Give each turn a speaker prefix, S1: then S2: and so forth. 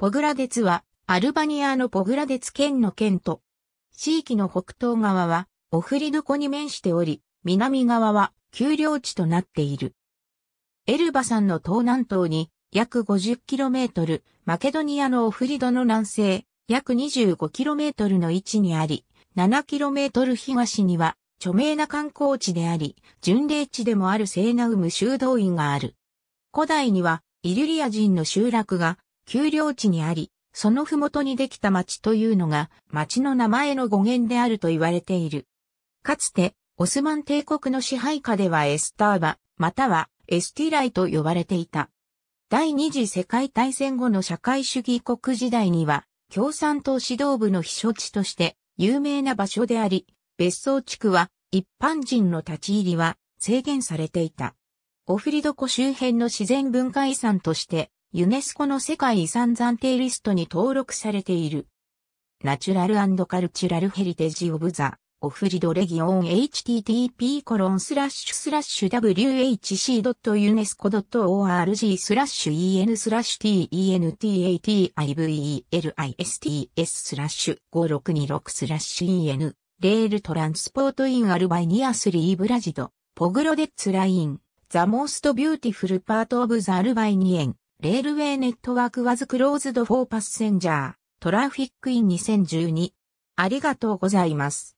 S1: ポグラデツは、アルバニアのポグラデツ県の県と、地域の北東側は、オフリド湖に面しており、南側は、丘陵地となっている。エルバ山の東南東に、約 50km、マケドニアのオフリドの南西、約 25km の位置にあり、7km 東には、著名な観光地であり、巡礼地でもあるセーナウム修道院がある。古代には、イリュリア人の集落が丘陵地にあり、その麓にできた町というのが町の名前の語源であると言われている。かつて、オスマン帝国の支配下ではエスターバ、またはエスティライと呼ばれていた。第二次世界大戦後の社会主義国時代には、共産党指導部の避暑地として有名な場所であり、別荘地区は一般人の立ち入りは制限されていた。オフリド湖周辺の自然文化遺産としてユネスコの世界遺産暫定リストに登録されている。ナチュラルカルチュラルヘリテージオブザオフリドレギオン http コロンスラッシュスラッシュ whc.unesco.org スラッシュ en スラッシュ tentativelis t s スラッシュ5626スラッシュ en レールトランスポートインアルバイニアスリーブラジドポグロデッツラインザモーストビューティフルパートオブザアルバイニエンレールウェイネットワークワズクローズドフォーパッセンジャー、トラフィックイン2012。ありがとうございます。